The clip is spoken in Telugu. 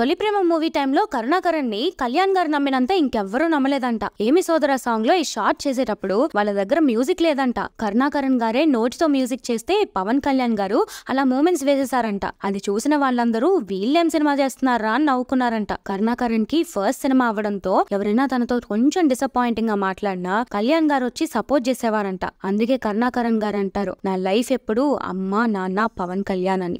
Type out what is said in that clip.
తొలి ప్రేమ మూవీ టైంలో కరుణాకరణ్ ని కళ్యాణ్ గారు నమ్మినంత ఇంకెవ్వరూ నమ్మలేదంట ఏమి సోదర సాంగ్ లో ఈ షార్ట్ చేసేటప్పుడు వాళ్ళ దగ్గర మ్యూజిక్ లేదంట కరుణాకరణ్ గారే నోట్స్ తో మ్యూజిక్ చేస్తే పవన్ కళ్యాణ్ గారు అలా మూమెంట్స్ వేసేసారంట అది చూసిన వాళ్ళందరూ వీళ్ళేం సినిమా చేస్తున్నారా అని నవ్వుకున్నారంట కరుణాకరణ్ కి ఫస్ట్ సినిమా అవ్వడంతో ఎవరైనా తనతో కొంచెం డిసప్పాయింటింగ్ గా మాట్లాడినా కళ్యాణ్ గారు వచ్చి సపోర్ట్ చేసేవారంట అందుకే కరుణాకరణ్ గారు అంటారు నా లైఫ్ ఎప్పుడు అమ్మ నాన్న పవన్ కళ్యాణ్ అని